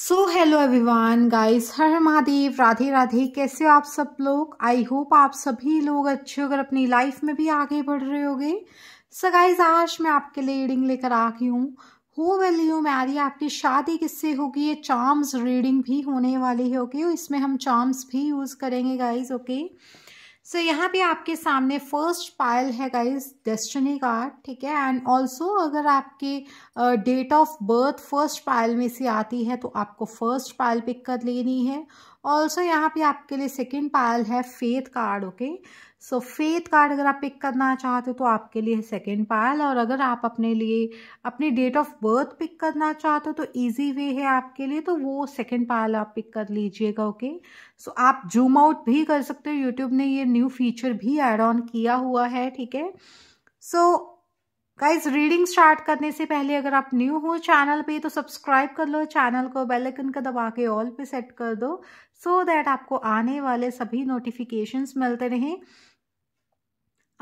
सो hello everyone guys हर महादेव राधे राधे कैसे हो आप सब लोग आई होप आप सभी लोग अच्छे होकर अपनी लाइफ में भी आगे बढ़ रहे होगे सो गाइस आज मैं आपके लिए रीडिंग लेकर आ गई हूँ हो वेल यू मैरी आपकी शादी किससे होगी ये चार्म्स रीडिंग भी होने वाली होगी इसमें हम चार्म्स भी यूज़ करेंगे गाइज ओके okay? सो यहाँ पे आपके सामने फर्स्ट पायल है गाइज डेस्टिनी का ठीक है एंड ऑल्सो अगर आपके date of birth first pile में से आती है तो आपको फर्स्ट पायल पिक कर लेनी है ऑल्सो यहाँ पे आपके लिए सेकेंड पायल है faith card okay okay? So so, faith card अगर आप पिक करना चाहते हो तो आपके लिए सेकेंड पायल और अगर आप अपने लिए अपनी डेट ऑफ बर्थ पिक करना चाहते हो तो इजी वे है आपके लिए तो वो सेकेंड पायल आप पिक कर लीजिएगा ओके सो so, आप जूम आउट भी कर सकते हो यूट्यूब ने ये न्यू फीचर भी एड ऑन किया हुआ है ठीक है सो गाइज रीडिंग स्टार्ट करने से पहले अगर आप न्यू हो चैनल पे तो सब्सक्राइब कर लो चैनल को बेल आइकन का दबा के ऑल पे सेट कर दो सो so दैट आपको आने वाले सभी नोटिफिकेशंस मिलते रहें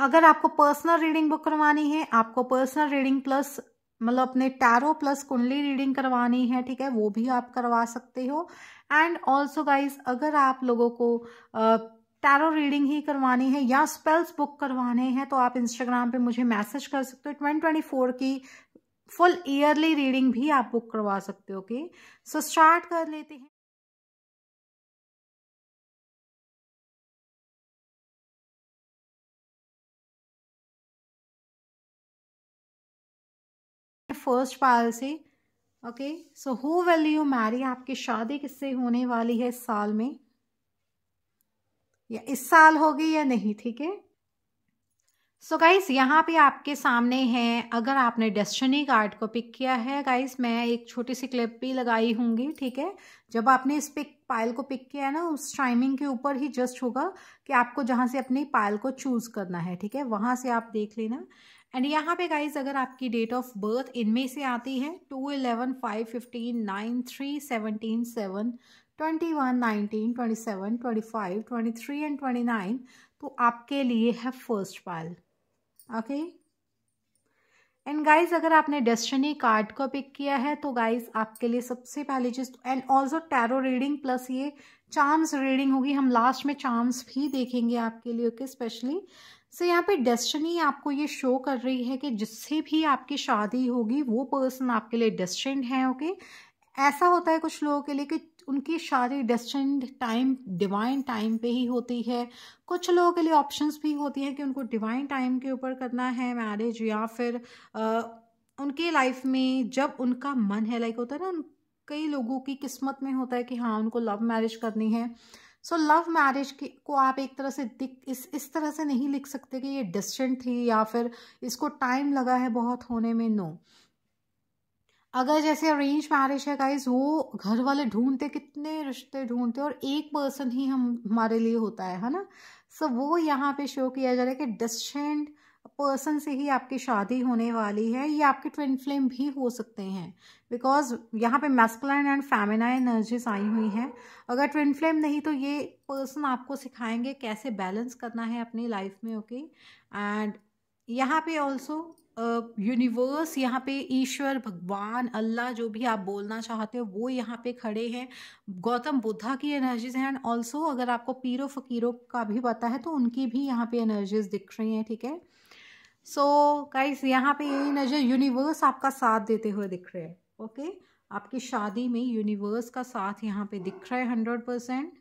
अगर आपको पर्सनल रीडिंग बुक करवानी है आपको पर्सनल रीडिंग प्लस मतलब अपने टैरो प्लस कुंडली रीडिंग करवानी है ठीक है वो भी आप करवा सकते हो एंड ऑल्सो गाइज अगर आप लोगों को टैरो रीडिंग ही करवानी है या स्पेल्स बुक करवाने हैं तो आप इंस्टाग्राम पे मुझे मैसेज कर सकते हो ट्वेंटी ट्वेंटी फोर की फुल ईयरली रीडिंग भी आप बुक करवा सकते हो ओके सो स्टार्ट कर लेते हैं फर्स्ट पाल से okay so who will you marry आपकी शादी किससे होने वाली है इस साल में या इस साल होगी या नहीं ठीक है सो गाइस यहाँ पे आपके सामने है अगर आपने डेस्टिनी कार्ड को पिक किया है गाइस मैं एक छोटी सी क्लिप भी लगाई होंगी ठीक है जब आपने इस पिक पायल को पिक किया है ना उस टाइमिंग के ऊपर ही जस्ट होगा कि आपको जहाँ से अपनी पायल को चूज करना है ठीक है वहाँ से आप देख लेना एंड यहाँ पे गाइज अगर आपकी डेट ऑफ बर्थ इनमें से आती है two eleven five fifteen nine three seventeen seven twenty one nineteen twenty seven twenty five twenty three and twenty nine तो आपके लिए है first pile okay and guys अगर आपने डेस्टिनी कार्ड को पिक किया है तो गाइज आपके लिए सबसे पहले चीज and also tarot reading plus ये चार्म्स रीडिंग होगी हम लास्ट में चार्म्स भी देखेंगे आपके लिए ओके स्पेशली सो so, यहाँ पे डेस्टिनी आपको ये शो कर रही है कि जिससे भी आपकी शादी होगी वो पर्सन आपके लिए डेस्टिंड है ओके okay? ऐसा होता है कुछ लोगों के लिए कि उनकी शादी डेस्टिंड टाइम डिवाइन टाइम पे ही होती है कुछ लोगों के लिए ऑप्शंस भी होती हैं कि उनको डिवाइन टाइम के ऊपर करना है मैरिज या फिर आ, उनके लाइफ में जब उनका मन है लाइक होता है ना उन कई लोगों की किस्मत में होता है कि हाँ उनको लव मैरिज करनी है सो लव मैरिज को आप एक तरह से दिख इस इस तरह से नहीं लिख सकते कि ये डिस्टेंट थी या फिर इसको टाइम लगा है बहुत होने में नो अगर जैसे अरेंज मैरिज है गाइज वो घर वाले ढूंढते कितने रिश्ते ढूंढते और एक पर्सन ही हम हमारे लिए होता है है ना सो so, वो यहाँ पे शो किया जा रहा है कि डिस्टेंट पर्सन से ही आपकी शादी होने वाली है ये आपके ट्विन फ्लेम भी हो सकते हैं बिकॉज यहाँ पे मैस्कुलाइन एंड फैमिना एनर्जीज आई हुई हैं अगर ट्विन फ्लेम नहीं तो ये पर्सन आपको सिखाएंगे कैसे बैलेंस करना है अपनी लाइफ में ओके एंड यहाँ पे ऑल्सो यूनिवर्स uh, यहाँ पे ईश्वर भगवान अल्लाह जो भी आप बोलना चाहते हो वो यहाँ पे खड़े हैं गौतम बुद्धा की एनर्जीज हैं एंड ऑल्सो अगर आपको पीरो फकीरों का भी पता है तो उनकी भी यहाँ पे एनर्जीज दिख रही हैं ठीक है थीके? सो so, गाइस यहाँ पे यही नज़र यूनिवर्स आपका साथ देते हुए दिख रहे हैं ओके okay? आपकी शादी में यूनिवर्स का साथ यहाँ पे दिख रहा है हंड्रेड परसेंट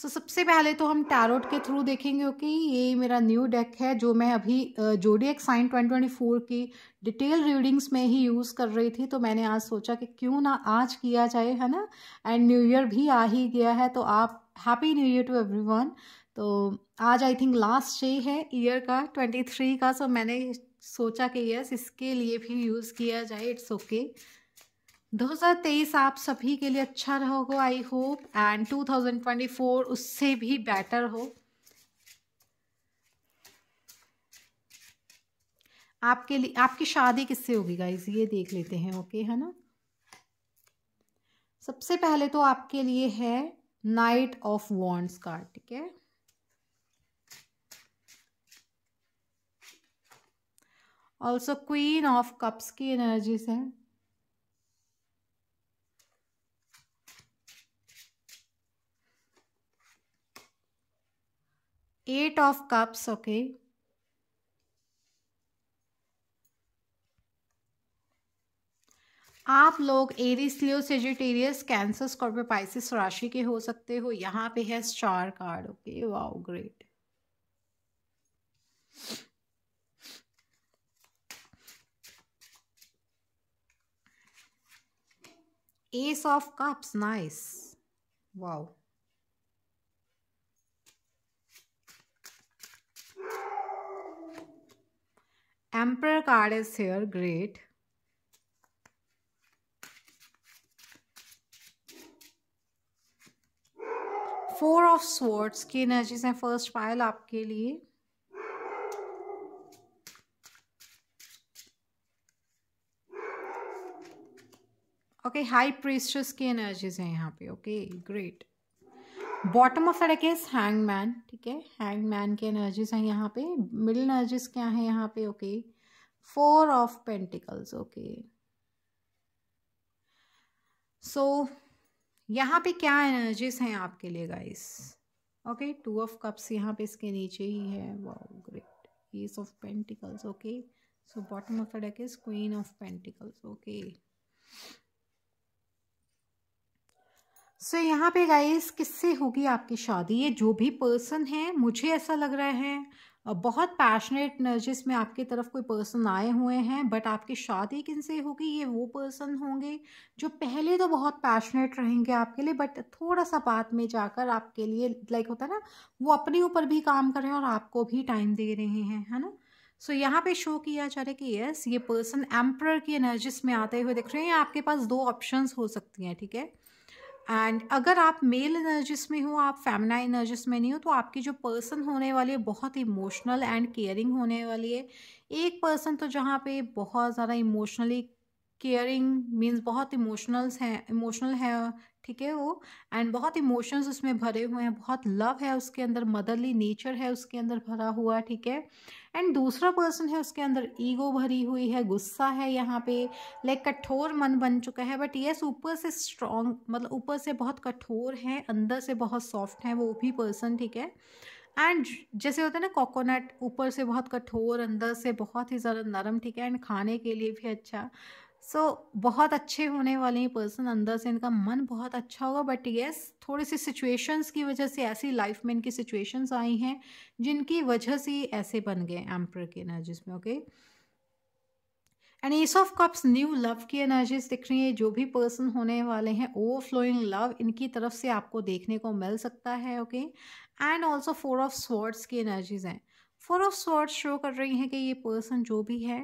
सो सबसे पहले तो हम टैरोट के थ्रू देखेंगे ओके ये मेरा न्यू डेक है जो मैं अभी zodiac sign twenty twenty four की डिटेल रीडिंग्स में ही यूज़ कर रही थी तो मैंने आज सोचा कि क्यों ना आज किया जाए है ना एंड न्यू ईयर भी आ ही गया है तो आप happy new year to everyone तो आज आई थिंक लास्ट डे है ईयर का ट्वेंटी थ्री का सो मैंने सोचा कि यस इसके लिए भी यूज़ किया जाए इट्स ओके दो हज़ार तेईस आप सभी के लिए अच्छा रहोगे I hope and two thousand twenty four उससे भी बेटर हो आपके लिए आपकी शादी किससे होगी गाइज ये देख लेते हैं ओके है ना सबसे पहले तो आपके लिए है नाइट ऑफ वॉन्ट्स कार्ड ठीक है ऑल्सो क्वीन ऑफ कप्स की एनर्जीज है एट ऑफ कप्स ओके आप लोग Aries Leo Sagittarius Cancer Scorpio Pisces राशि के हो सकते हो यहां पे है star card okay wow great Ace of Cups. Nice. Wow. Emperor card is here. Great. Four of Swords, की एनर्जीज First pile, पायल आपके लिए ओके हाई प्रेशर्स की एनर्जीज हैं यहाँ पे ओके ग्रेट बॉटम ऑफ सड़क इज मैन ठीक है हैंग मैन की एनर्जीज हैं यहाँ पे मिडिल एनर्जीज क्या हैं यहाँ पे okay four of pentacles okay so यहाँ पे क्या एनर्जीज हैं आपके लिए guys okay two of cups यहाँ पे इसके नीचे ही है wow great ace of pentacles okay so bottom of सड़क is queen of pentacles okay so so, यहाँ पे गाइस किससे होगी आपकी शादी ये जो भी पर्सन है मुझे ऐसा लग रहा है बहुत पैशनेट नर्जिस में आपकी तरफ कोई पर्सन आए हुए हैं बट आपकी शादी किन से होगी ये वो पर्सन होंगे जो पहले तो बहुत पैशनेट रहेंगे आपके लिए बट थोड़ा सा बात में जाकर आपके लिए लाइक होता है ना वो अपने ऊपर भी काम कर रहे हैं और आपको भी टाइम दे रहे हैं है ना सो so, यहाँ पे शो किया जा रहा है कि यस ये पर्सन एम्प्रर की एनर्जिस में आते हुए दिख रहे हैं आपके पास दो ऑप्शंस हो सकती हैं ठीक है थीके? एंड अगर आप मेल एनर्जिस में हो आप फैमिना एनर्जिस में नहीं हो तो आपकी जो पर्सन होने वाली है बहुत इमोशनल एंड केयरिंग होने वाली है एक पर्सन तो जहाँ पे बहुत ज़्यादा इमोशनली केयरिंग मीन्स बहुत इमोशनल्स हैं इमोशनल है ठीक है वो एंड बहुत इमोशंस उसमें भरे हुए हैं बहुत लव है उसके अंदर मदरली नेचर है उसके अंदर भरा हुआ ठीक है एंड दूसरा पर्सन है उसके अंदर ईगो भरी हुई है गुस्सा है यहाँ पे लाइक कठोर मन बन चुका है बट येस ऊपर से स्ट्रॉन्ग मतलब ऊपर से बहुत कठोर है अंदर से बहुत सॉफ्ट है वो भी पर्सन ठीक है एंड जैसे होता है ना कोकोनट ऊपर से बहुत कठोर अंदर से बहुत ही ज़्यादा नरम ठीक है एंड खाने के लिए भी अच्छा सो so, बहुत अच्छे होने वाले हैं पर्सन अंदर से इनका मन बहुत अच्छा होगा बट येस थोड़ी सी सिचुएशंस की वजह से ऐसी लाइफ में इनकी सिचुएशंस आई हैं जिनकी वजह से ऐसे बन गए एम्पर की एनर्जीज में okay and ace of cups new love की एनर्जीज दिख रही है जो भी पर्सन होने वाले हैं ओवरफ्लोइंग लव इनकी तरफ से आपको देखने को मिल सकता है okay and also four of swords की एनर्जीज हैं फोर ऑफ स्वर्ड्स शो कर रही हैं कि ये पर्सन जो भी है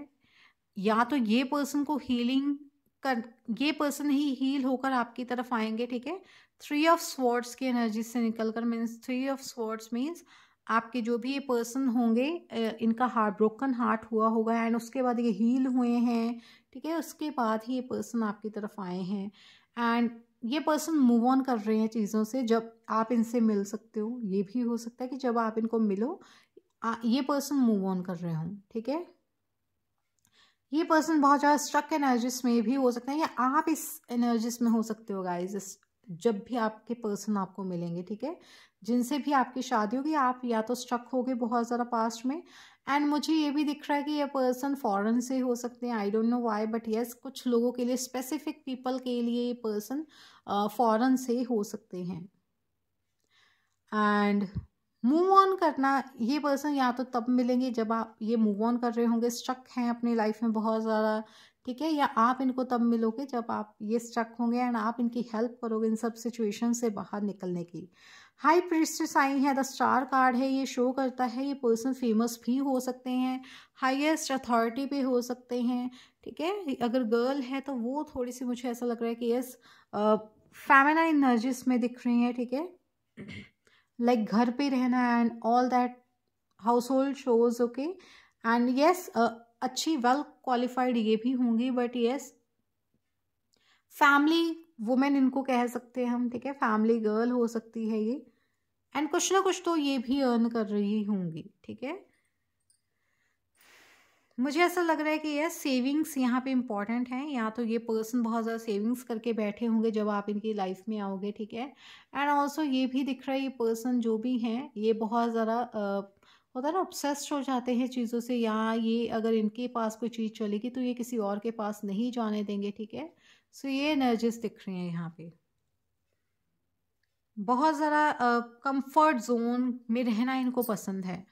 या तो ये पर्सन को हीलिंग कर ये पर्सन ही हील होकर आपकी तरफ आएंगे ठीक है थ्री ऑफ स्वॉर्ड्स की एनर्जी से निकल कर means three of swords means आपके जो भी ये पर्सन होंगे इनका हार्ट ब्रोकन हार्ट हुआ होगा एंड उसके बाद ये हील हुए हैं ठीक है उसके बाद ही ये पर्सन आपकी तरफ आए हैं एंड ये पर्सन मूव ऑन कर रहे हैं चीज़ों से जब आप इनसे मिल सकते हो ये भी हो सकता है कि जब आप इनको मिलो ये पर्सन मूव ऑन कर रहे हों ठीक है ये पर्सन बहुत ज़्यादा स्ट्रक एनर्जिस में भी हो सकता है या आप इस एनर्जिस में हो सकते हो गाइज जब भी आपके पर्सन आपको मिलेंगे ठीक है जिनसे भी आपकी शादी होगी आप या तो स्ट्रक हो गए बहुत ज़्यादा पास्ट में एंड मुझे ये भी दिख रहा है कि ये पर्सन फॉरेन से हो सकते हैं I don't know why but yes कुछ लोगों के लिए स्पेसिफिक पीपल के लिए ये पर्सन फॉरेन से हो सकते हैं एंड मूव ऑन करना ये पर्सन या तो तब मिलेंगे जब आप ये मूव ऑन कर रहे होंगे स्ट्रक हैं अपनी लाइफ में बहुत ज़्यादा ठीक है या आप इनको तब मिलोगे जब आप ये स्ट्रक होंगे एंड आप इनकी हेल्प करोगे इन सब सिचुएशन से बाहर निकलने की हाई प्रिस्टिस आई है द स्टार कार्ड है ये शो करता है ये पर्सन फेमस भी हो सकते हैं हाइएस्ट अथॉरिटी पे हो सकते हैं ठीक है अगर गर्ल है तो वो थोड़ी सी मुझे ऐसा लग रहा है कि यस फैमिना इनर्जीज में दिख रही है ठीक है लाइक घर पे रहना and all that household shows okay and yes अच्छी वेल क्वालिफाइड ये भी होंगी बट यस फैमिली वुमेन इनको कह सकते हैं हम ठीक है फैमिली गर्ल हो सकती है ये एंड कुछ ना कुछ तो ये भी अर्न कर रही होंगी ठीक है मुझे ऐसा लग रहा है कि यह सेविंग्स यहाँ पे इम्पॉर्टेंट हैं या तो ये पर्सन बहुत ज़्यादा सेविंग्स करके बैठे होंगे जब आप इनकी लाइफ में आओगे ठीक है एंड ऑल्सो ये भी दिख रहा है ये पर्सन जो भी हैं ये बहुत ज़्यादा होता है ना ऑब्सेस्ड हो जाते हैं चीज़ों से या ये अगर इनके पास कोई चीज़ चलेगी तो ये किसी और के पास नहीं जाने देंगे ठीक है सो ये एनर्जीज दिख रही हैं यहाँ पे बहुत ज़रा कंफर्ट जोन में रहना इनको पसंद है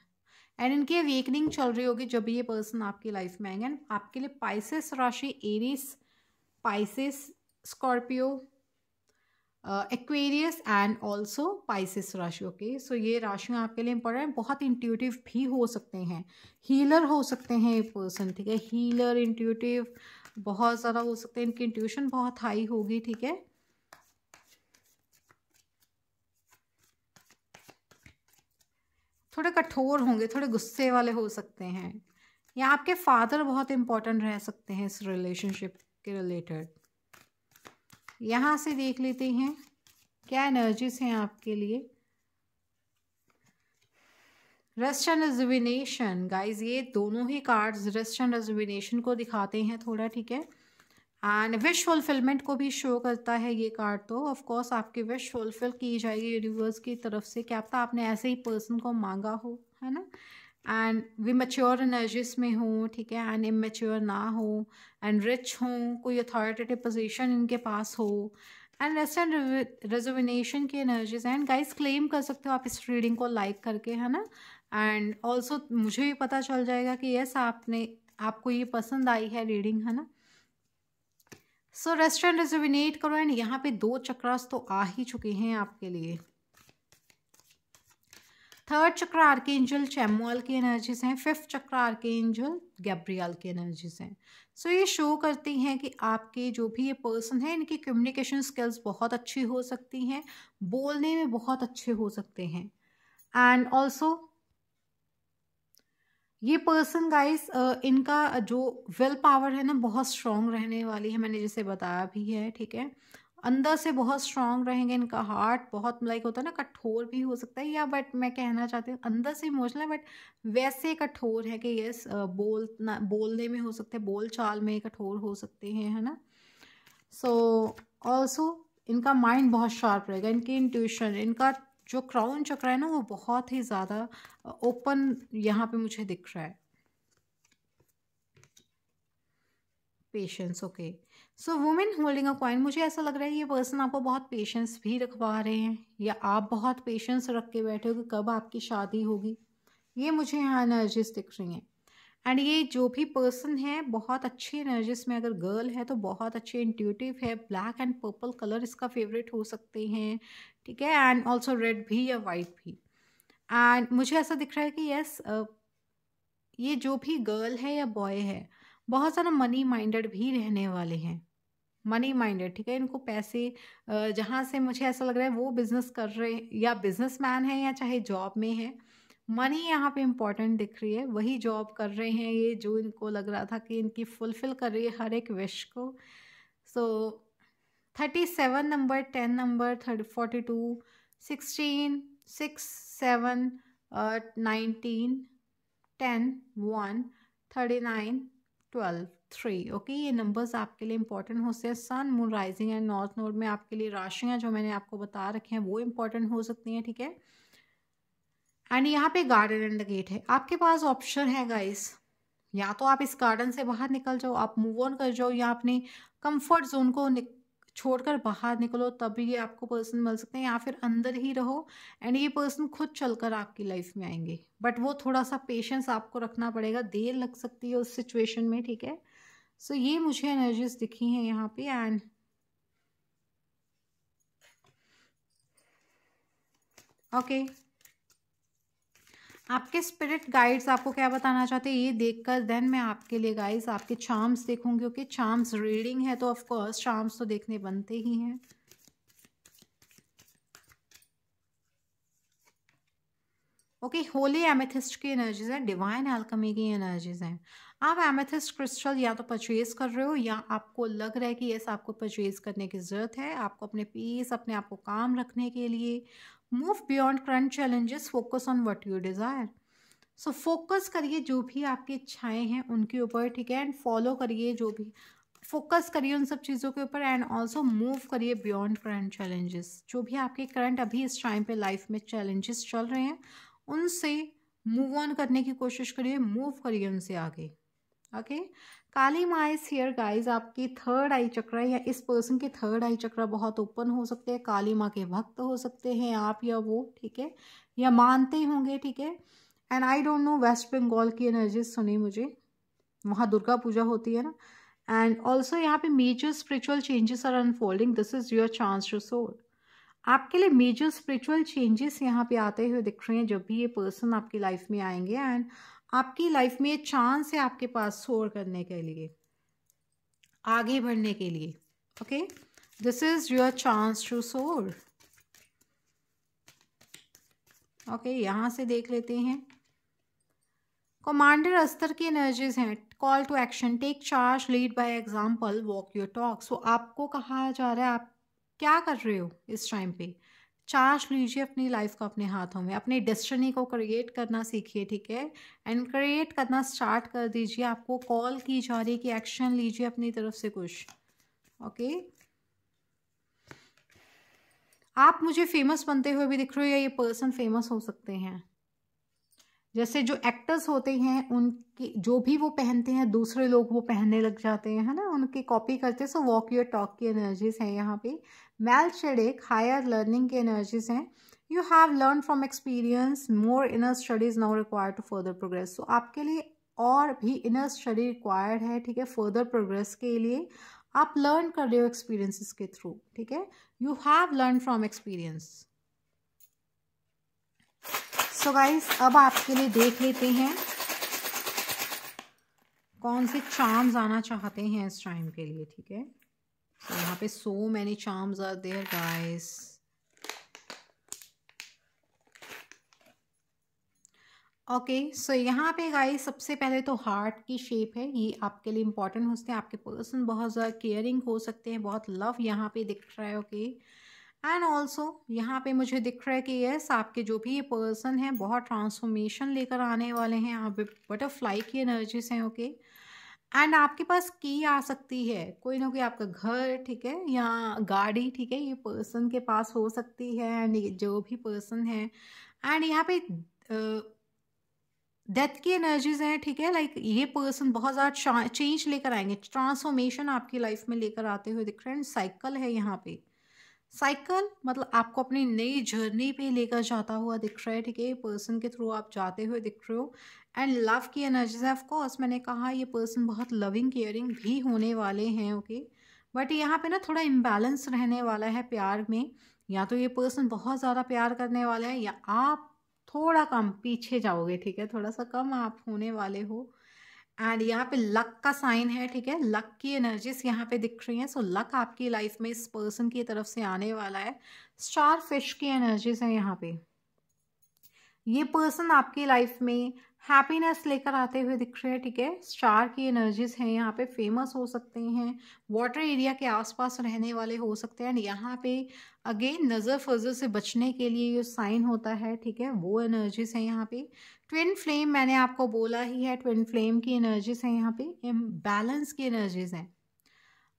एंड इनकी अवेकनिंग चल रही होगी जब ये पर्सन आपकी लाइफ में आएंगे एंड आपके लिए पाइसिस राशि Aries Pisces Scorpio Aquarius and also Pisces राशि ओके सो ये राशियाँ आपके लिए इंपॉर्टेंट बहुत इंट्यूटिव भी हो सकते हैं हीलर हो सकते हैं ये पर्सन ठीक है हीलर इंट्यूटिव बहुत ज़्यादा हो सकते हैं इनकी इंट्यूशन बहुत हाई होगी ठीक है थोड़े कठोर होंगे थोड़े गुस्से वाले हो सकते हैं या आपके फादर बहुत इम्पोर्टेंट रह सकते हैं इस रिलेशनशिप के रिलेटेड यहाँ से देख लेते हैं क्या एनर्जीज हैं आपके लिए रेस्ट एंड रिजर्विनेशन गाइज ये दोनों ही कार्ड्स रेस्ट एंड रिजर्विनेशन को दिखाते हैं थोड़ा ठीक है एंड विश फुलफिलमेंट को भी शो करता है ये कार्ड तो ऑफ कोर्स आपकी विश फुलफिल की जाएगी यूनिवर्स की तरफ से क्या पता तो आपने ऐसे ही पर्सन को मांगा हो है ना एंड वी मेच्योर एनर्जीज में हो ठीक है एंड इमेच्योर ना हो एंड रिच हो कोई अथॉरिटेटिव पोजिशन इनके पास हो एंड रेस्ट एंड रेजोविनेशन की एनर्जीज एंड गाइज क्लेम कर सकते हो आप इस रीडिंग को लाइक करके है ना एंड ऑल्सो मुझे भी पता चल जाएगा कि यस आपने आपको ये पसंद आई है रीडिंग है ना सो रेस्टोरेंट रिजर्विनेट करो एंड यहाँ पे दो चक्रास तो आ ही चुके हैं आपके लिए थर्ड चक्र के एंजल चैमुअल की एनर्जीज हैं फिफ्थ चक्र के एंजल गैब्रियल की एनर्जीज हैं सो so, ये शो करती हैं कि आपके जो भी ये पर्सन है इनकी कम्युनिकेशन स्किल्स बहुत अच्छी हो सकती हैं बोलने में बहुत अच्छे हो सकते हैं एंड ऑल्सो ये पर्सन गाइस इनका जो विल पावर है ना बहुत स्ट्रांग रहने वाली है मैंने जैसे बताया भी है ठीक है अंदर से बहुत स्ट्रांग रहेंगे इनका हार्ट बहुत लाइक होता है ना कठोर भी हो सकता है या बट मैं कहना चाहती हूँ अंदर से इमोशनल बट वैसे कठोर है कि यस बोल ना बोलने में हो सकते हैं बोल चाल में कठोर हो सकते हैं है ना सो so, ऑल्सो इनका माइंड बहुत शार्प रहेगा इनकी इंट्यूशन इनका जो क्राउन चक्र है ना वो बहुत ही ज़्यादा ओपन यहाँ पे मुझे दिख रहा है patience okay so women holding a coin मुझे ऐसा लग रहा है ये पर्सन आपको बहुत पेशेंस भी रखवा रहे हैं या आप बहुत पेशेंस रख के बैठे हो कि कब आपकी शादी होगी ये मुझे यहाँ एनर्जीज दिख रही हैं एंड ये जो भी पर्सन है बहुत अच्छी एनर्जीज में अगर गर्ल है तो बहुत अच्छे इंट्यूटिव है ब्लैक एंड पर्पल कलर इसका फेवरेट हो सकते हैं ठीक है एंड ऑल्सो रेड भी या वाइट भी एंड मुझे ऐसा दिख रहा है कि यस ये जो भी गर्ल है या बॉय है बहुत ज़्यादा मनी माइंडेड भी रहने वाले हैं मनी माइंडेड ठीक है इनको पैसे जहाँ से मुझे ऐसा लग रहा है वो बिज़नेस कर रहे या बिजनेस मैन है या चाहे जॉब में है मनी यहाँ पे इम्पॉर्टेंट दिख रही है वही जॉब कर रहे हैं ये जो इनको लग रहा था कि इनकी फुलफिल कर रही है हर एक विश को so thirty seven number ten number thirty forty two sixteen six seven nineteen ten one thirty nine twelve three okay ये नंबर्स आपके लिए इंपॉर्टेंट हो सकते हैं sun moon rising and north node में आपके लिए राशियाँ जो मैंने आपको बता रखी हैं वो इंपॉर्टेंट हो सकती हैं ठीक है थीके? एंड यहाँ पे गार्डन एंड द गेट है आपके पास ऑप्शन है गाइस या तो आप इस गार्डन से बाहर निकल जाओ आप मूव ऑन कर जाओ या अपने कंफर्ट जोन को छोड़कर बाहर निकलो तभी ये आपको पर्सन मिल सकते हैं या फिर अंदर ही रहो एंड ये पर्सन खुद चलकर आपकी लाइफ में आएंगे बट वो थोड़ा सा पेशेंस आपको रखना पड़ेगा देर लग सकती है उस सिचुएशन में ठीक है सो so, ये मुझे एनर्जीज दिखी हैं यहाँ पे एंड ओके okay. आपके स्पिरिट गाइड्स आपको क्या बताना चाहते हैं ये देखकर देन मैं आपके लिए गाइड्स आपके चार्म्स देखूंगी क्योंकि चार्म्स रीडिंग है तो ऑफकोर्स चार्म्स तो देखने बनते ही हैं ओके होली एमेथिस्ट की एनर्जीज हैं डिवाइन एल्कमी की एनर्जीज हैं आप एमेथिस्ट क्रिस्टल या तो परचेज कर रहे हो या आपको लग रहा है कि यस आपको परचेज करने की ज़रूरत है आपको अपने पीस अपने आप को काम रखने के लिए move beyond current challenges focus on what you desire so focus करिए जो भी आपकी इच्छाएं हैं उनके ऊपर ठीक है एंड फॉलो करिए जो भी फोकस करिए उन सब चीज़ों के ऊपर एंड ऑल्सो मूव करिए बियॉन्ड करंट चैलेंजेस जो भी आपके करंट अभी इस टाइम पे लाइफ में चैलेंजेस चल रहे हैं उनसे मूव ऑन करने की कोशिश करिए मूव करिए उनसे आगे ओके okay? काली माइस हेयर गाइस आपकी थर्ड आई चक्र या इस पर्सन के थर्ड आई चक्र बहुत ओपन हो सकते हैं काली माँ के भक्त हो सकते हैं आप या वो ठीक है या मानते होंगे ठीक है and I don't know West Bengal की एनर्जी सुनी मुझे वहाँ दुर्गा पूजा होती है ना एंड ऑल्सो यहाँ पे major spiritual changes are unfolding this is your chance to soar आपके लिए मेजर स्पिरिचुअल चेंजेस यहाँ पे आते हुए दिख रहे हैं जब भी ये पर्सन आपकी लाइफ में आएंगे एंड आपकी लाइफ में चांस है आपके पास सोर करने के लिए आगे बढ़ने के लिए okay this is your chance to soar okay यहां से देख लेते हैं कमांडर अस्तर की एनर्जीज हैं call to action take charge lead by example walk your talk so आपको कहा जा रहा है आप क्या कर रहे हो इस टाइम पे चार्ज लीजिए अपनी लाइफ को अपने हाथों में अपने डेस्टिनी को क्रिएट करना सीखिए ठीक है एंड क्रिएट करना स्टार्ट कर दीजिए आपको कॉल की जा रही है कि एक्शन लीजिए अपनी तरफ से कुछ ओके okay? आप मुझे फेमस बनते हुए भी दिख रहे हो या ये पर्सन फेमस हो सकते हैं जैसे जो एक्टर्स होते हैं उनके जो भी वो पहनते हैं दूसरे लोग वो पहनने लग जाते हैं है ना उनकी कॉपी करते हैं सो वॉक योर टॉक की एनर्जीज हैं यहाँ पे मेल एक हायर लर्निंग की एनर्जीज हैं you have learn from experience more inner studies now require to further progress so आपके लिए और भी इनर स्टडी रिक्वायर्ड है ठीक है फर्दर प्रोग्रेस के लिए आप लर्न कर रहे हो एक्सपीरियंसिस के थ्रू ठीक है you have learn from experience so so guys अब आपके लिए देख लेते हैं कौन से चार्म्स आना चाहते हैं इस टाइम के लिए ठीक है so यहाँ पे so many charms are there guys okay so यहाँ पे गाइस सबसे पहले तो हार्ट की शेप है ये आपके लिए इंपॉर्टेंट सकते हैं आपके पर्सन बहुत ज़्यादा केयरिंग हो सकते हैं बहुत लव यहाँ पे दिख रहा है ओके okay? एंड ऑल्सो यहाँ पे मुझे दिख रहा है कि यस आपके जो भी ये पर्सन हैं बहुत ट्रांसफॉर्मेशन लेकर आने वाले हैं आप बटरफ्लाई की एनर्जीज हैं ओके एंड आपके पास की आ सकती है कोई ना कोई आपका घर ठीक है या गाड़ी ठीक है ये पर्सन के पास हो सकती है एंड जो भी पर्सन है एंड यहाँ पे डेथ की एनर्जीज हैं ठीक है लाइक like, ये पर्सन बहुत ज़्यादा चेंज लेकर आएंगे ट्रांसफॉर्मेशन आपकी लाइफ में लेकर आते हुए दिख रहे हैं साइकिल है यहाँ पे साइकिल मतलब आपको अपनी नई जर्नी पे लेकर जाता हुआ दिख रहा है ठीक है ये पर्सन के थ्रू आप जाते हुए दिख रहे हो एंड लव की एनर्जीज है ऑफकोर्स मैंने कहा ये पर्सन बहुत लविंग केयरिंग भी होने वाले हैं ओके बट यहाँ पे ना थोड़ा इम्बैलेंस रहने वाला है प्यार में या तो ये पर्सन बहुत ज़्यादा प्यार करने वाला है या आप थोड़ा कम पीछे जाओगे ठीक है थोड़ा सा कम आप होने वाले हो एंड यहाँ पे लक का साइन है ठीक है लक की एनर्जीज यहाँ पे दिख रही हैं सो लक आपकी लाइफ में इस पर्सन की तरफ से आने वाला है स्टार फिश की एनर्जीज है यहाँ पे ये पर्सन आपकी लाइफ में हैप्पीनेस लेकर आते हुए दिख रहे हैं ठीक है स्टार की एनर्जीज हैं यहाँ पे फेमस हो सकते हैं वाटर एरिया के आसपास रहने वाले हो सकते हैं एंड यहाँ पे अगेन नज़र फजर से बचने के लिए ये साइन होता है ठीक है वो एनर्जीज हैं यहाँ पे ट्विन फ्लेम मैंने आपको बोला ही है ट्विन फ्लेम की एनर्जीज हैं यहाँ पे बैलेंस की एनर्जीज हैं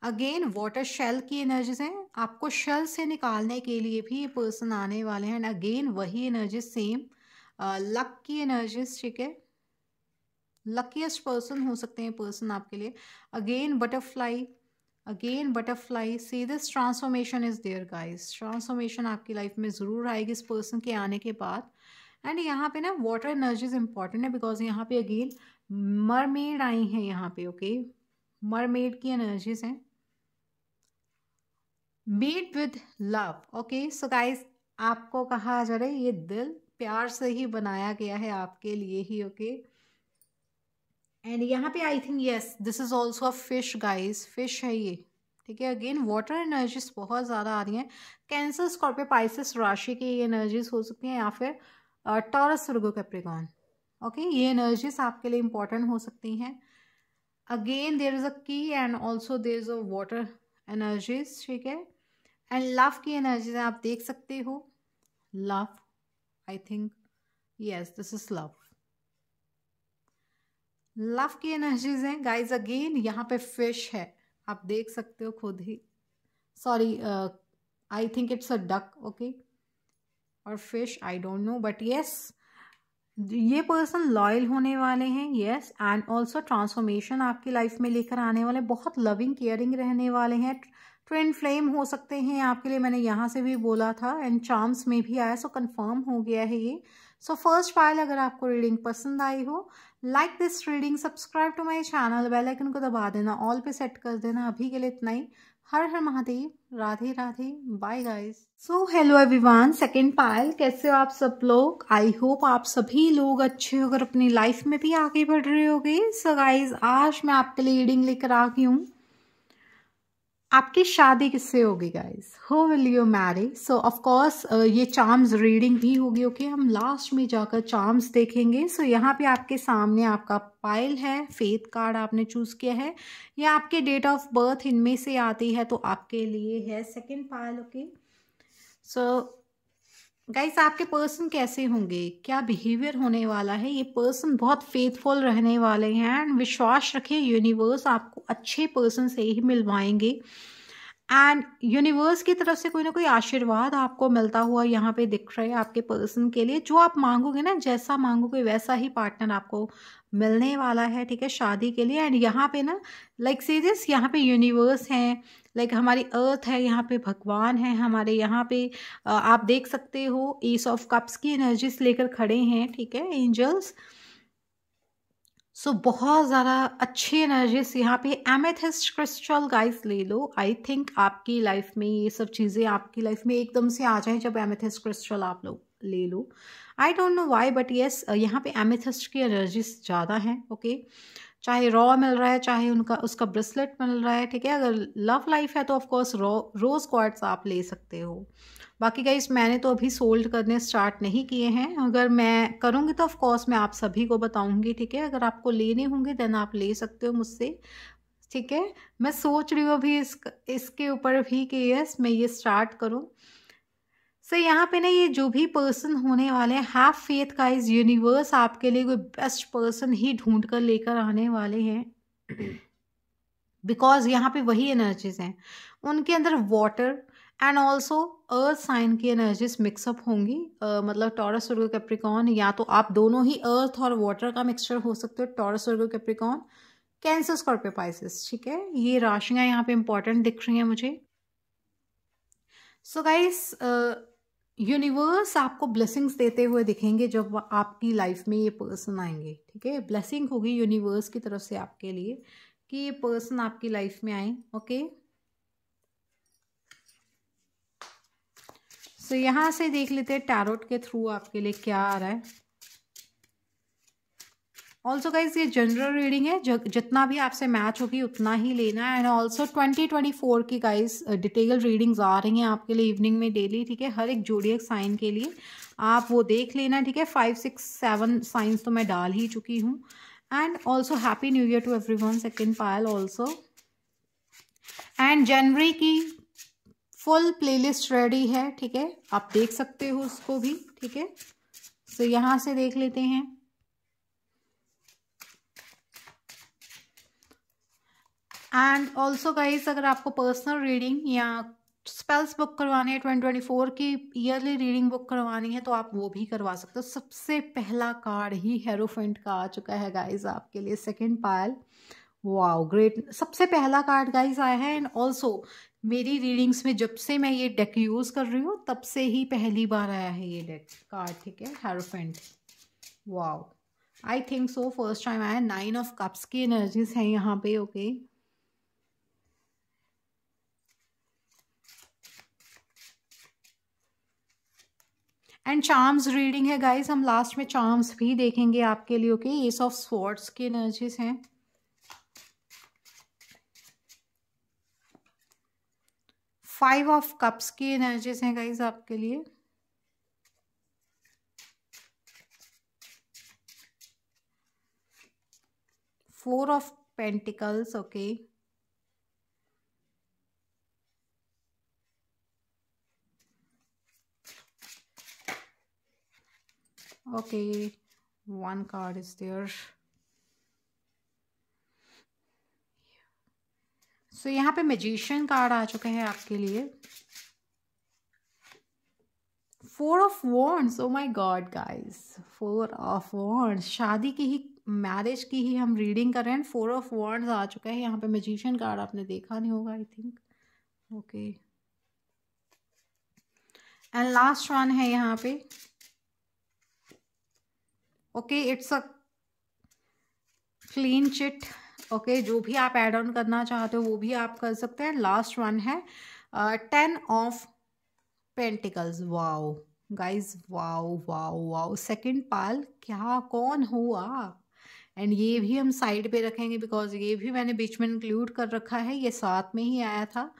अगेन वाटर शेल की एनर्जीज हैं आपको शेल से निकालने के लिए भी ये पर्सन आने वाले हैं एंड अगेन वही एनर्जी सेम लक की एनर्जीज ठीक है लकीस्ट पर्सन हो सकते हैं पर्सन आपके लिए again butterfly again butterfly see this transformation is there guys transformation आपकी लाइफ में ज़रूर आएगी इस पर्सन के आने के बाद एंड यहाँ पे ना वाटर एनर्जी इज इम्पॉर्टेंट है बिकॉज यहाँ पे अगेन मरमेड आई हैं यहाँ पे ओके मरमेड की एनर्जीज हैं made with love okay so guys आपको कहा जा रहा है ये दिल प्यार से ही बनाया गया है आपके लिए ही ओके एंड यहाँ पे I think yes this is also a fish guys fish है ये ठीक है अगेन वाटर एनर्जीज बहुत ज़्यादा आ रही हैं कैंसर स्कॉर्पियो पाइसिस राशि की ये एनर्जीज हो सकती हैं या फिर टॉरस वर्गो कैप्रिकॉन ओके ये एनर्जीज आपके लिए इंपॉर्टेंट हो सकती हैं again there is a key and also there is a water energies ठीक है एंड लव की एनर्जीज आप देख सकते हो love I think yes this is love love की एनर्जीज हैं गाइज अगेन यहाँ पे फिश है आप देख सकते हो खुद ही sorry I think it's a duck okay और fish I don't know but yes ये पर्सन लॉयल होने वाले हैं येस एंड ऑल्सो ट्रांसफॉर्मेशन आपकी लाइफ में लेकर आने वाले बहुत लविंग केयरिंग रहने वाले हैं ट्विन फ्लेम हो सकते हैं आपके लिए मैंने यहाँ से भी बोला था एंड चार्म्स में भी आया सो कंफर्म हो गया है ये सो फर्स्ट फाइल अगर आपको रीडिंग पसंद आई हो like this reading subscribe to my channel bell icon को दबा देना ऑल पे सेट कर देना अभी के लिए इतना ही Har Har Mahadev Radhe Radhe bye guys so hello everyone second pile कैसे हो आप सब लोग आई होप आप सभी लोग अच्छे होकर अपनी लाइफ में भी आगे बढ़ रहे होगे सो गाइस आज मैं आपके लिए रीडिंग लेकर आ गई हूँ आपकी शादी किससे होगी guys who will you marry so of course ये चार्म्स रीडिंग भी होगी ओके okay? हम लास्ट में जाकर चार्म्स देखेंगे सो so, यहाँ पे आपके सामने आपका पाइल है फेथ कार्ड आपने चूज़ किया है या आपके डेट ऑफ बर्थ इनमें से आती है तो आपके लिए है second pile okay so guys आपके पर्सन कैसे होंगे क्या बिहेवियर होने वाला है ये पर्सन बहुत फेथफुल रहने वाले हैं एंड विश्वास रखें यूनिवर्स आपको अच्छे पर्सन से ही मिलवाएंगे एंड यूनिवर्स की तरफ से कोई ना कोई आशीर्वाद आपको मिलता हुआ यहाँ पे दिख रहा है आपके पर्सन के लिए जो आप मांगोगे ना जैसा मांगोगे वैसा ही पार्टनर आपको मिलने वाला है ठीक है शादी के लिए एंड यहाँ पे ना लाइक like, सीरियस यहाँ पे यूनिवर्स हैं लाइक हमारी अर्थ है यहाँ पे भगवान है हमारे यहाँ पे आप देख सकते हो ईस ऑफ कप्स की एनर्जीज लेकर खड़े हैं ठीक है एंजल्स सो so, बहुत ज़्यादा अच्छी एनर्जीज यहाँ पे एमेथिस्ट क्रिस्टल गाइस ले लो आई थिंक आपकी लाइफ में ये सब चीज़ें आपकी लाइफ में एकदम से आ जाएं जब एमेथिस्ट क्रिस्टल आप लोग ले लो I don't know why but yes यहाँ पे एमेथिस्ट की एनर्जीज ज़्यादा हैं ओके okay? चाहे रॉ मिल रहा है चाहे उनका उसका ब्रेसलेट मिल रहा है ठीक है अगर लव लाइफ है तो ऑफकोर्स रॉ रोज़ क्वार्ट्स आप ले सकते हो बाकी गाइस मैंने तो अभी सोल्ड करने स्टार्ट नहीं किए हैं अगर मैं करूँगी तो ऑफकोर्स मैं आप सभी को बताऊँगी ठीक है अगर आपको लेने होंगे देन आप ले सकते हो मुझसे ठीक है मैं सोच रही हूँ अभी इस इसके ऊपर भी कि यस मैं ये स्टार्ट करूँ सो तो so, यहाँ पे ना ये जो भी पर्सन होने वाले हैं हैव फेथ का इज यूनिवर्स आपके लिए कोई बेस्ट पर्सन ही ढूंढ कर लेकर आने वाले हैं बिकॉज यहाँ पे वही एनर्जीज हैं उनके अंदर water and also earth sign की एनर्जीज मिक्सअप होंगी uh, मतलब टॉरस वर्गो कैप्रिकॉन या तो आप दोनों ही अर्थ और वाटर का मिक्सचर हो सकते हो Taurus Virgo Capricorn Cancer Scorpio Pisces ठीक है ये राशियाँ यहाँ पे इंपॉर्टेंट दिख रही हैं मुझे सो so गाइस यूनिवर्स आपको ब्लेसिंग्स देते हुए दिखेंगे जब आपकी लाइफ में ये पर्सन आएंगे ठीक है ब्लेसिंग होगी यूनिवर्स की तरफ से आपके लिए कि ये पर्सन आपकी लाइफ में आए ओके सो यहाँ से देख लेते हैं टैरोट के थ्रू आपके लिए क्या आ रहा है ऑल्सो गाइज ये जनरल रीडिंग है जितना भी आपसे मैच होगी उतना ही लेना है and also twenty twenty four की गाइज डिटेल रीडिंग्स आ रही हैं आपके लिए इवनिंग में डेली ठीक है हर एक जोड़ी एक साइन के लिए आप वो देख लेना ठीक है फाइव सिक्स सेवन साइंस तो मैं डाल ही चुकी हूँ and also happy new year to everyone second pile also and जनवरी की फुल प्लेलिस्ट रेडी है ठीक है आप देख सकते हो उसको भी ठीक है सो यहाँ से देख लेते हैं एंड ऑल्सो गाइज अगर आपको पर्सनल रीडिंग या स्पेल्स बुक करवानी है ट्वेंटी ट्वेंटी फोर की ईयरली रीडिंग बुक करवानी है तो आप वो भी करवा सकते हो सबसे पहला कार्ड ही हेरोफेंट का आ चुका है गाइज आपके लिए सेकेंड पायल वाओ ग्रेट सबसे पहला कार्ड गाइज आया है एंड ऑल्सो मेरी रीडिंग्स में जब से मैं ये डेक यूज़ कर रही हूँ तब से ही पहली बार आया है ये डेक कार्ड ठीक है hierophant wow I think so first time आया नाइन ऑफ कप्स की एनर्जीज हैं यहाँ पे okay okay? And charms reading है गाइज हम लास्ट में चार्म्स भी देखेंगे आपके लिए ओके एस ऑफ स्वॉर्ड्स की एनर्जीज हैं फाइव ऑफ कप्स की एनर्जीज हैं गाइज आपके लिए four of pentacles okay okay. okay one card is there so so, यहाँ पे मेजिशियन कार्ड आ चुके हैं आपके लिए four of wands oh my god guys four of wands शादी की ही मैरिज की ही हम रीडिंग कर रहे हैं फोर ऑफ वॉन्ड्स आ चुका है यहाँ पे मेजिशियन कार्ड आपने देखा नहीं होगा I think okay and last one है यहाँ पे okay it's a clean chit okay जो भी आप एड ऑन करना चाहते हो वो भी आप कर सकते हैं लास्ट वन है ten of pentacles wow guys wow wow wow second pile क्या कौन हुआ एंड ये भी हम साइड पे रखेंगे बिकॉज ये भी मैंने बीच में इंक्लूड कर रखा है ये साथ में ही आया था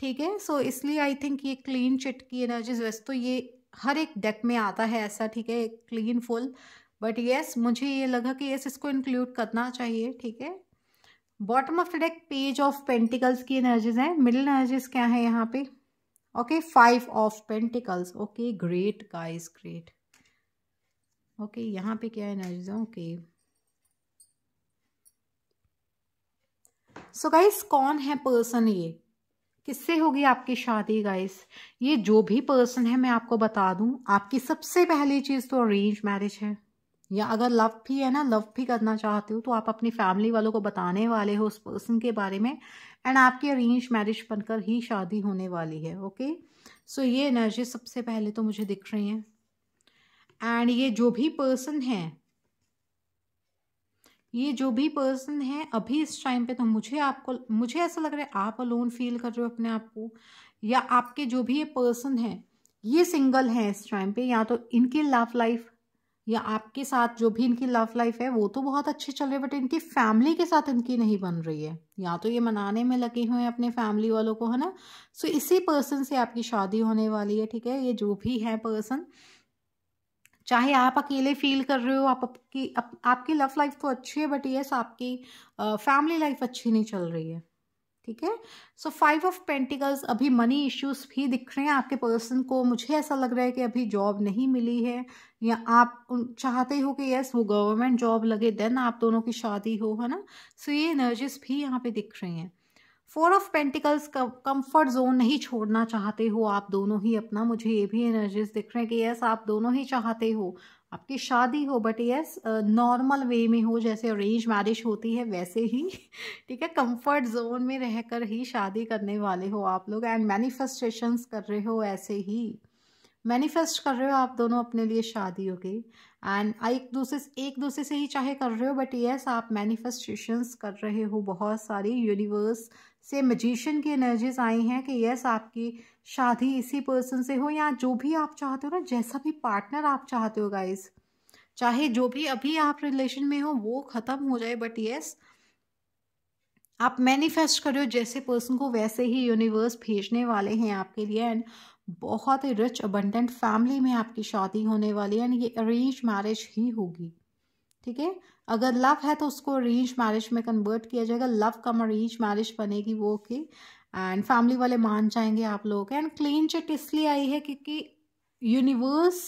ठीक है सो इसलिए आई थिंक ये क्लीन चिट की एनर्जीज वैसे तो ये हर एक डेक में आता है ऐसा ठीक है क्लीन फुल बट येस मुझे ये लगा कि येस इसको इंक्लूड करना चाहिए ठीक है bottom of the deck page of pentacles की एनर्जीज हैं मिडिल एनर्जीज क्या है यहाँ पे okay five of pentacles okay great guys great okay यहाँ पे क्या एनर्जीज है ओके सो गाइस कौन है पर्सन ये किससे होगी आपकी शादी गाइस ये जो भी पर्सन है मैं आपको बता दूं आपकी सबसे पहली चीज़ तो अरेंज मैरिज है या अगर लव भी है ना लव भी करना चाहते हो तो आप अपनी फैमिली वालों को बताने वाले हो उस पर्सन के बारे में एंड आपकी अरेंज मैरिज बनकर ही शादी होने वाली है ओके सो so, ये एनर्जी सबसे पहले तो मुझे दिख रही है एंड ये जो भी पर्सन है ये जो भी पर्सन है अभी इस टाइम पे तो मुझे आपको मुझे ऐसा लग रहा है आप अलोन फील कर रहे हो अपने आप को या आपके जो भी ये पर्सन है ये सिंगल है इस टाइम पे या तो इनकी लव लाइफ या आपके साथ जो भी इनकी लव लाइफ है वो तो बहुत अच्छी चल रही है बट इनकी फैमिली के साथ इनकी नहीं बन रही है या तो ये मनाने में लगे हुए हैं अपने फैमिली वालों को है ना सो इसी पर्सन से आपकी शादी होने वाली है ठीक है ये जो भी है पर्सन चाहे आप अकेले फील कर रहे हो आप आपकी आप, आपकी लव लाइफ तो अच्छी है बट ये आपकी फैमिली लाइफ अच्छी नहीं चल रही है ठीक है सो फाइव ऑफ पेंटिकल्स अभी मनी इश्यूज भी दिख रहे हैं आपके पर्सन को मुझे ऐसा लग रहा है कि अभी जॉब नहीं मिली है या आप चाहते हो कि यस वो गवर्नमेंट जॉब लगे देन आप दोनों की शादी हो है ना सो so, ये एनर्जीज भी यहाँ पे दिख रही हैं फोर ऑफ पेंटिकल्स का कंफर्ट जोन नहीं छोड़ना चाहते हो आप दोनों ही अपना मुझे ये भी एनर्जीज दिख रहे हैं कि यस आप दोनों ही चाहते हो आपकी शादी हो बट यस नॉर्मल वे में हो जैसे अरेंज मैरिज होती है वैसे ही ठीक है कंफर्ट जोन में रहकर ही शादी करने वाले हो आप लोग एंड मैनिफेस्टेशन कर रहे हो ऐसे ही मैनिफेस्ट कर रहे हो आप दोनों अपने लिए हो गई एंड एक दूसरे से एक दूसरे से ही चाहे कर रहे हो बट यस आप मैनिफेस्टेशंस कर रहे हो बहुत सारी यूनिवर्स से मजिशियन की एनर्जीज आई हैं कि यस आपकी शादी इसी पर्सन से हो या जो भी आप चाहते हो ना जैसा भी पार्टनर आप चाहते हो गाइज चाहे जो भी अभी आप रिलेशन में हो वो ख़त्म हो जाए बट यस आप मैनिफेस्ट कर रहे हो जैसे पर्सन को वैसे ही यूनिवर्स भेजने वाले हैं आपके लिए एंड बहुत ही रिच अबंडेंट फैमिली में आपकी शादी होने वाली है एंड ये अरेंज मैरिज ही होगी ठीक है अगर लव है तो उसको अरेंज मैरिज में कन्वर्ट किया जाएगा लव कम अरेंज मैरिज बनेगी वो ओके एंड फैमिली वाले मान जाएंगे आप लोग एंड क्लीन चिट इसलिए आई है क्योंकि यूनिवर्स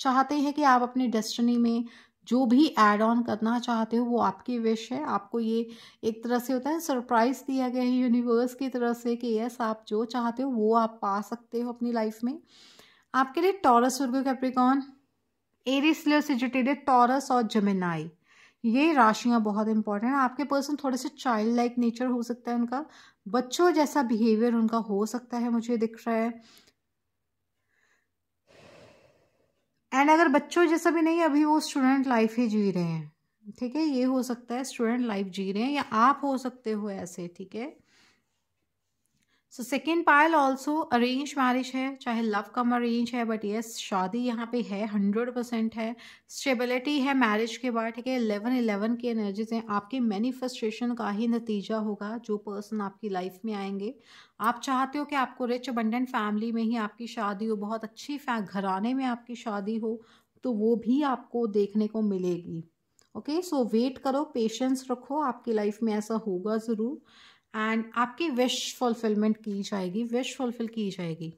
चाहते हैं कि आप अपनी डेस्टिनी में जो भी एड ऑन करना चाहते हो वो आपकी विश है आपको ये एक तरह से होता है सरप्राइज़ दिया गया है यूनिवर्स की तरफ से कि यस आप जो चाहते हो वो आप पा सकते हो अपनी लाइफ में आपके लिए Taurus Virgo Capricorn Aries Leo Sagittarius Taurus और जमेनाई ये राशियाँ बहुत इंपॉर्टेंट हैं आपके पर्सन थोड़े से चाइल्ड लाइक नेचर हो सकता है उनका बच्चों जैसा बिहेवियर उनका हो सकता है मुझे दिख रहा है एंड अगर बच्चों जैसा भी नहीं अभी वो स्टूडेंट लाइफ ही जी रहे हैं ठीक है ये हो सकता है स्टूडेंट लाइफ जी रहे हैं या आप हो सकते हो ऐसे ठीक है so second pile also arrange marriage है चाहे लव कम अरेंज है बट येस शादी यहाँ पे है हंड्रेड परसेंट है स्टेबिलिटी है मैरिज के बाद ठीक है इलेवन इलेवन की एनर्जीज हैं आपके मैनिफेस्टेशन का ही नतीजा होगा जो पर्सन आपकी लाइफ में आएंगे आप चाहते हो कि आपको रिच अबंडेंट फैमिली में ही आपकी शादी हो बहुत अच्छी घराने में आपकी शादी हो तो वो भी आपको देखने को मिलेगी ओके सो वेट करो पेशेंस रखो आपकी लाइफ में ऐसा होगा ज़रूर एंड आपकी विश फुलफिलमेंट की जाएगी विश फुलफिल की जाएगी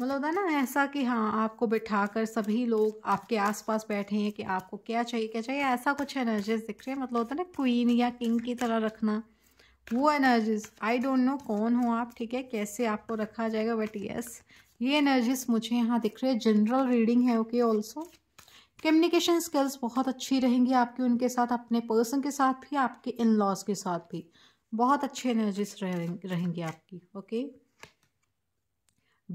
मतलब होता है ना ऐसा कि हाँ आपको बिठा कर सभी लोग आपके आसपास बैठे हैं कि आपको क्या चाहिए क्या चाहिए ऐसा कुछ एनर्जीज दिख रही है मतलब होता है ना क्वीन या किंग की तरह रखना वो एनर्जीज आई डोंट नो कौन हो आप ठीक है कैसे आपको रखा जाएगा बट यस ये एनर्जीज मुझे यहाँ दिख रही है जनरल रीडिंग है ओके ऑल्सो कम्युनिकेशन स्किल्स बहुत अच्छी रहेंगी आपकी उनके साथ अपने पर्सन के साथ भी आपके इन लॉज के साथ भी बहुत अच्छी एनर्जीज रहेंगी आपकी ओके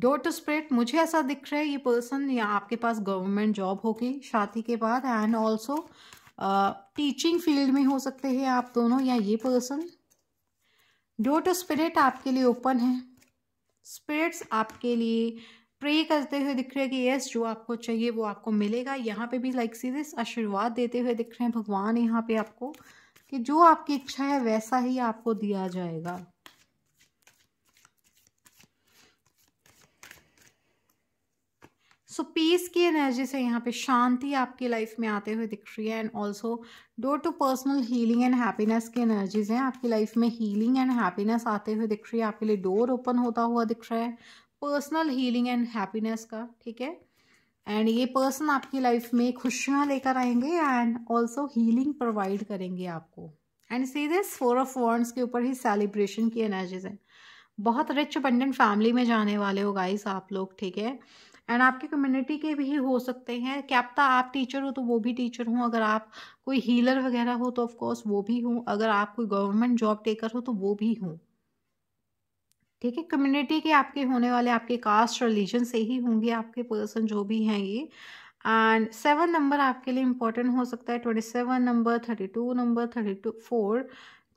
डोर टू स्प्रेड मुझे ऐसा दिख रहा है ये पर्सन या आपके पास गवर्नमेंट जॉब होगी शादी के बाद एंड ऑल्सो टीचिंग फील्ड में हो सकते हैं आप दोनों या ये पर्सन डोर टू स्पिरिट आपके लिए ओपन है स्पिरिट्स आपके लिए प्रे करते हुए दिख रहे हैं कि यस जो आपको चाहिए वो आपको मिलेगा यहाँ पे भी लाइक सीरियस आशीर्वाद देते हुए दिख रहे हैं भगवान यहाँ पे आपको कि जो आपकी इच्छा है वैसा ही आपको दिया जाएगा सो so, पीस की एनर्जी से यहाँ पे शांति आपकी लाइफ में आते हुए दिख रही है and also door to personal healing and happiness की एनर्जीज हैं आपकी लाइफ में हीलिंग एंड हैप्पीनेस आते हुए दिख रही है आपके लिए डोर ओपन होता हुआ दिख रहा है पर्सनल हीलिंग एंड हैप्पीनेस का ठीक है एंड ये पर्सन आपकी लाइफ में खुशियाँ लेकर आएंगे एंड ऑल्सो हीलिंग प्रोवाइड करेंगे आपको and see this four of wands के ऊपर ही सेलिब्रेशन की एनर्जीज हैं बहुत रिच अबंडेंट फैमिली में जाने वाले हो गाइस आप लोग ठीक है एंड आपके कम्युनिटी के भी हो सकते हैं कैप्ता आप टीचर हो तो वो भी टीचर हूँ अगर आप कोई हीलर वगैरह हो तो ऑफकोर्स वो भी हूँ अगर आप कोई गवर्नमेंट जॉब टेकर हो तो वो भी हूँ ठीक है कम्युनिटी के आपके होने वाले आपके कास्ट रिलीजन से ही होंगे आपके पर्सन जो भी हैं ये एंड सेवन नंबर आपके लिए इंपॉर्टेंट हो सकता है twenty seven number thirty two number thirty two four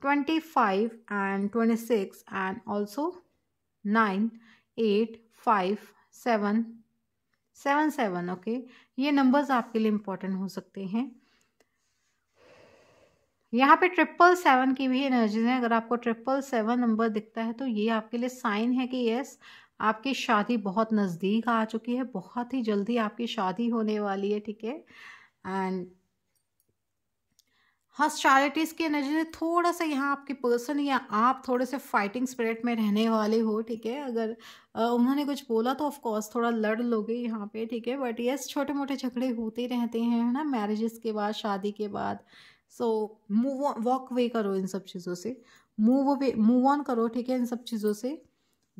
twenty five and twenty six and also nine eight five seven seven seven okay ये नंबर्स आपके लिए इंपॉर्टेंट हो सकते हैं यहाँ पे ट्रिपल सेवन की भी एनर्जीज है अगर आपको ट्रिपल सेवन नंबर दिखता है तो ये आपके लिए साइन है कि यस आपकी शादी बहुत नज़दीक आ चुकी है बहुत ही जल्दी आपकी शादी होने वाली है ठीक है एंड हॉस्टालिटीज़ की एनर्जी से थोड़ा सा यहाँ आपके पर्सन या आप थोड़े से फाइटिंग स्पिरिट में रहने वाले हो ठीक है अगर उन्होंने कुछ बोला तो ऑफकोर्स थोड़ा लड़ लोगे यहाँ पे ठीक है बट यस छोटे मोटे झगड़े होते रहते हैं ना मैरिजेस के बाद शादी के बाद सो मूव वॉक वे करो इन सब चीज़ों से मूव अवे मूव ऑन करो ठीक है इन सब चीज़ों से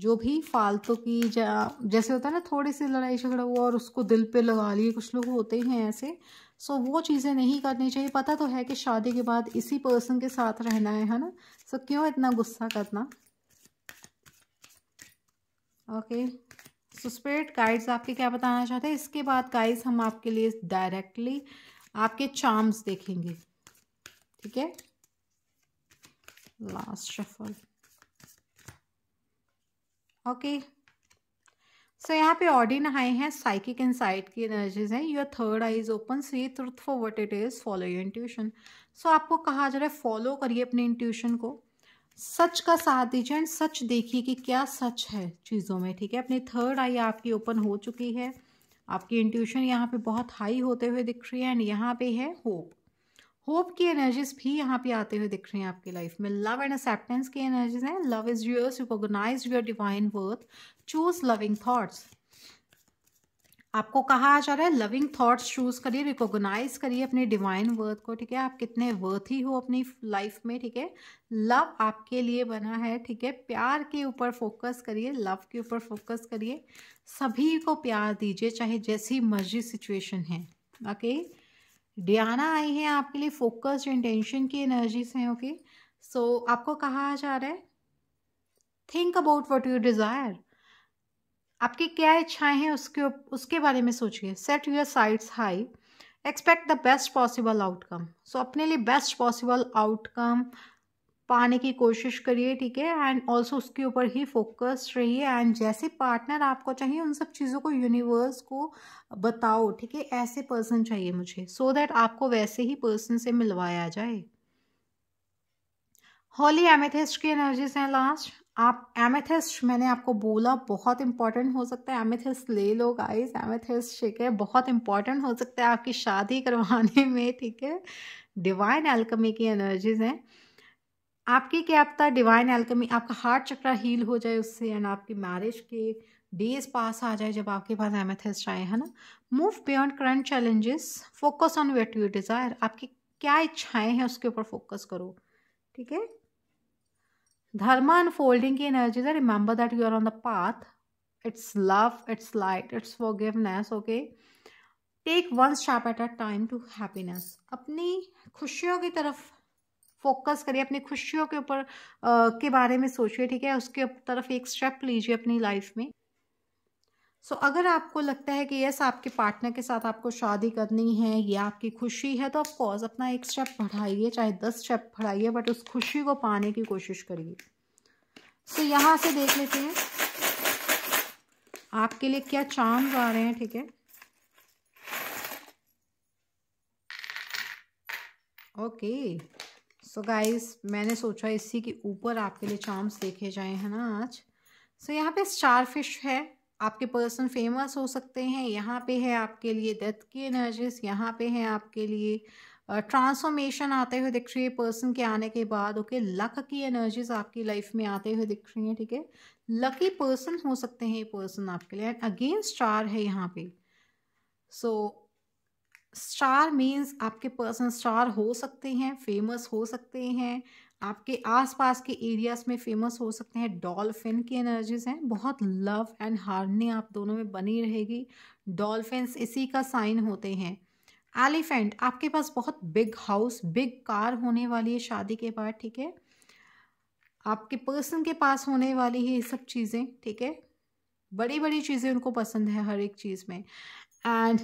जो भी फालतू की जा, जैसे होता है ना थोड़ी सी लड़ाई झगड़ा हुआ और उसको दिल पे लगा लिए कुछ लोग होते ही हैं ऐसे सो so, वो चीज़ें नहीं करनी चाहिए पता तो है कि शादी के बाद इसी पर्सन के साथ रहना है है ना सो so, क्यों इतना गुस्सा करना ओके सो स्पिरिट गाइड्स आपके क्या बताना चाहते हैं इसके बाद गाइड्स हम आपके लिए डायरेक्टली आपके चार्म्स देखेंगे ठीक है लास्ट शफल ओके सो यहाँ पे ऑडिन हाई हैं साइकिक इन साइट की एनर्जीज हैं your third eye is open see truth for what it is follow your intuition so आपको कहा जा रहा है फॉलो करिए अपने इंट्यूशन को सच का साथ दीजिए एंड सच देखिए कि क्या सच है चीज़ों में ठीक है अपनी थर्ड आई आपकी ओपन हो चुकी है आपकी इंट्यूशन यहाँ पे बहुत हाई होते हुए दिख रही है एंड यहाँ पे है होप होप की एनर्जीज भी यहाँ पे आते हुए दिख रही हैं आपकी लाइफ में लव एंड एक्सेप्टेंस की एनर्जीज हैं love is yours recognize your divine worth choose loving thoughts आपको कहा जा रहा है लविंग थॉट्स चूज करिए रिकोगनाइज करिए अपने डिवाइन वर्थ को ठीक है आप कितने वर्थ ही हो अपनी लाइफ में ठीक है लव आपके लिए बना है ठीक है प्यार के ऊपर फोकस करिए लव के ऊपर फोकस करिए सभी को प्यार दीजिए चाहे जैसी मर्जी सिचुएशन है ओके okay? डियाना आई है आपके लिए फोकस्ड इंटेंशन की एनर्जी से ओके सो आपको कहा जा रहा है think about what you desire आपकी क्या इच्छाएं हैं उसके उसके बारे में सोचिए set your sights high expect the best possible outcome so अपने लिए बेस्ट पॉसिबल आउटकम पाने की कोशिश करिए ठीक है एंड ऑल्सो उसके ऊपर ही फोकस रहिए एंड जैसे पार्टनर आपको चाहिए उन सब चीज़ों को यूनिवर्स को बताओ ठीक है ऐसे पर्सन चाहिए मुझे सो so दैट आपको वैसे ही पर्सन से मिलवाया जाए हॉली एमेथेस्ट की एनर्जीज हैं लास्ट आप एमेथिस्ट मैंने आपको बोला बहुत इंपॉर्टेंट हो सकता है एमेथिस्ट ले लो गाइस एमेथिस्ट ठीक है बहुत इंपॉर्टेंट हो सकता है आपकी शादी करवाने में ठीक है डिवाइन एल्कमी की एनर्जीज हैं आपकी क्या आपता डिवाइन एल्कमी आपका हार्ट चक्रा हील हो जाए उससे एंड आपकी मैरिज के डेज पास आ जाए जब आपके पास एमेथेस्ट आए है ना move beyond current challenges focus on what you desire आपकी क्या इच्छाएं हैं उसके ऊपर फोकस करो ठीक है धर्मा अनफोल्डिंग की एनर्जीज है remember that you are on the path it's love it's light it's forgiveness okay take one step at a time to happiness अपनी खुशियों की तरफ फोकस करिए अपनी खुशियों के ऊपर के बारे में सोचिए ठीक है उसके तरफ एक स्टेप लीजिए अपनी लाइफ में सो so, अगर आपको लगता है कि यस आपके पार्टनर के साथ आपको शादी करनी है या आपकी खुशी है तो ऑफकोर्स अपना एक स्टेप बढ़ाइए चाहे दस स्टेप बढ़ाइए बट उस खुशी को पाने की कोशिश करिए सो so, यहाँ से देख लेते हैं आपके लिए क्या चांस आ रहे हैं ठीक है okay okay. So so guys मैंने सोचा इसी के ऊपर आपके लिए चार्म्स देखे जाए हैं ना आज सो so यहाँ पे स्टार फिश है आपके पर्सन फेमस हो सकते हैं यहाँ पे है आपके लिए डेथ की एनर्जीज यहाँ पे है आपके लिए ट्रांसफॉर्मेशन आते हुए दिख रही है पर्सन के आने के बाद ओके लक की एनर्जीज आपकी लाइफ में आते हुए दिख रही हैं ठीक है लकी पर्सन हो सकते हैं ये पर्सन आपके लिए एंड अगेन स्टार है यहाँ पे सो so, स्टार मीन्स आपके पर्सन स्टार हो सकते हैं फेमस हो सकते हैं आपके आसपास के एरियाज में फेमस हो सकते हैं डॉल्फिन की एनर्जीज हैं बहुत लव एंड हार्मनी आप दोनों में बनी रहेगी डॉल्फिन्स इसी का साइन होते हैं एलिफेंट आपके पास बहुत बिग हाउस बिग कार होने वाली है शादी के बाद ठीक है आपके पर्सन के पास होने वाली है ये सब चीज़ें ठीक है बड़ी बड़ी चीज़ें उनको पसंद है हर एक चीज़ में एंड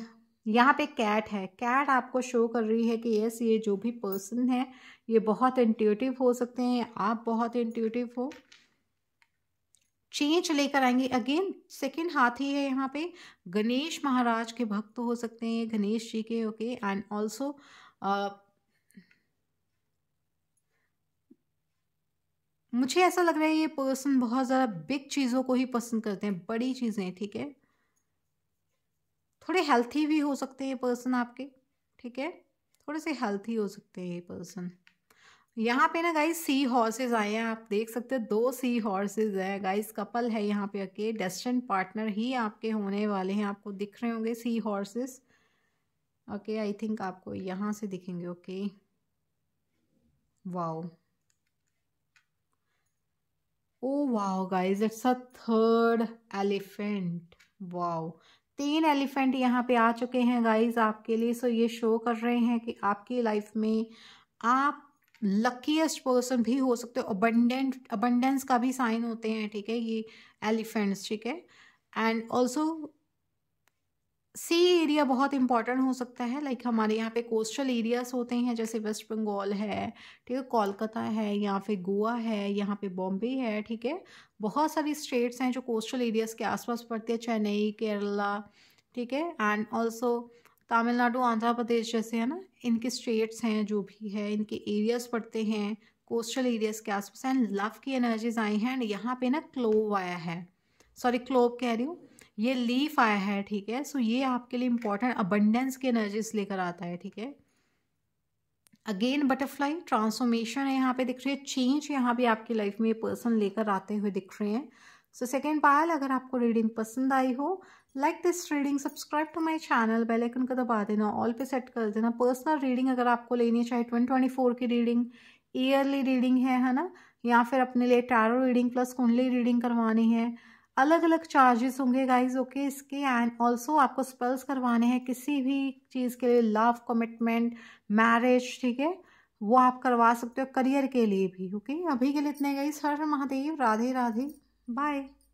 यहाँ पे कैट है कैट आपको शो कर रही है कि यस ये जो भी पर्सन है ये बहुत इंट्यूटिव हो सकते हैं आप बहुत इंट्यूटिव हो चेंज लेकर आएंगे अगेन सेकेंड हाथी है यहाँ पे गणेश महाराज के भक्त हो सकते हैं गणेश जी के ओके एंड ऑल्सो मुझे ऐसा लग रहा है ये पर्सन बहुत ज़्यादा बिग चीज़ों को ही पसंद करते हैं बड़ी चीज़ें ठीक है थोड़े हेल्थी भी हो सकते हैं ये पर्सन आपके ठीक है थोड़े से हेल्थी हो सकते हैं ये पर्सन यहाँ पे ना गाइस सी हॉर्सेज आए हैं आप देख सकते हैं दो सी हॉर्सेज है गाइस कपल है यहाँ पे के डेस्टिन पार्टनर ही आपके होने वाले हैं आपको दिख रहे होंगे sea horses okay I think आपको यहाँ से दिखेंगे okay okay. Wow oh wow guys it's a third elephant wow तीन एलिफेंट यहाँ पे आ चुके हैं गाइज आपके लिए सो ये शो कर रहे हैं कि आपकी लाइफ में आप लकीस्ट पर्सन भी हो सकते हो अबंडेंट अबंडेंस का भी साइन होते हैं ठीक है ये एलिफेंट्स ठीक है एंड ऑल्सो सी एरिया बहुत इंपॉर्टेंट हो सकता है लाइक like हमारे यहाँ पे कोस्टल एरियाज होते हैं जैसे वेस्ट बंगाल है ठीक है कोलकाता है यहाँ पे गोवा है यहाँ पे बॉम्बे है ठीक है बहुत सारी स्टेट्स हैं जो कोस्टल एरियाज के आसपास पड़ती है चेन्नई केरला ठीक है एंड ऑल्सो तमिलनाडु आंध्र प्रदेश जैसे है ना इनके स्टेट्स हैं जो भी है इनके एरियाज पड़ते हैं कोस्टल एरियाज के आसपास एंड लव की एनर्जीज आई हैं एंड यहाँ पे ना क्लोव आया है सॉरी क्लोव कह रही हूँ ये लीफ आया है ठीक है सो ये आपके लिए इंपॉर्टेंट अबंडेंस की एनर्जीज लेकर आता है ठीक है अगेन बटरफ्लाई ट्रांसफॉर्मेशन है यहाँ पे दिख रही है चेंज यहाँ भी आपकी लाइफ में पर्सन लेकर आते हुए दिख रहे हैं सो सेकेंड पायल अगर आपको रीडिंग पसंद आई हो like this reading subscribe to my channel bell icon का दबा देना ऑल पे सेट कर देना पर्सनल रीडिंग अगर आपको लेनी है चाहे ट्वेंटी ट्वेंटी फोर की रीडिंग ईयरली रीडिंग है है ना या फिर अपने लिए tarot reading plus kundli reading करवानी है अलग अलग चार्जेस होंगे गाइज ओके इसके एंड ऑल्सो आपको स्पेल्स करवाने हैं किसी भी चीज़ के लिए लव कमिटमेंट मैरिज ठीक है वो आप करवा सकते हो करियर के लिए भी ओके okay? अभी के लिए इतने गाइज हर महादेव राधे राधे बाय